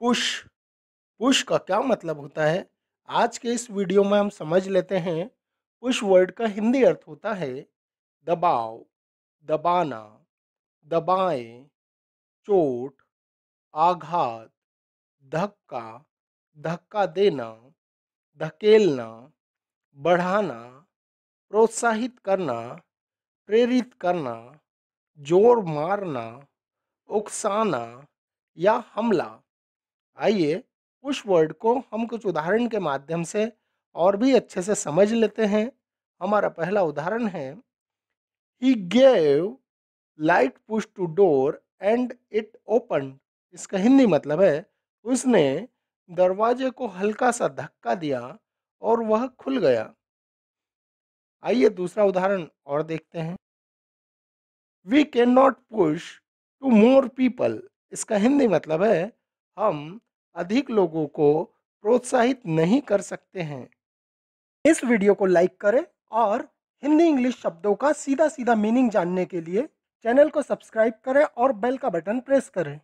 push push का क्या मतलब होता है आज के इस वीडियो में हम समझ लेते हैं पुश वर्ड का हिंदी अर्थ होता है दबाव दबाना दबाएं, चोट आघात धक्का धक्का देना धकेलना बढ़ाना प्रोत्साहित करना प्रेरित करना जोर मारना उकसाना या हमला आइए उस वर्ड को हम कुछ उदाहरण के माध्यम से और भी अच्छे से समझ लेते हैं हमारा पहला उदाहरण है he gave light push to door and it open इसका हिंदी मतलब है उसने दरवाजे को हल्का सा धक्का दिया और वह खुल गया आइए दूसरा उदाहरण और देखते हैं we can not push to more people इसका हिंदी मतलब है हम अधिक लोगों को प्रोत्साहित नहीं कर सकते हैं इस वीडियो को लाइक करें और हिंदी इंग्लिश शब्दों का सीधा सीधा मीनिंग जानने के लिए चैनल को सब्सक्राइब करें और बेल का बटन प्रेस करें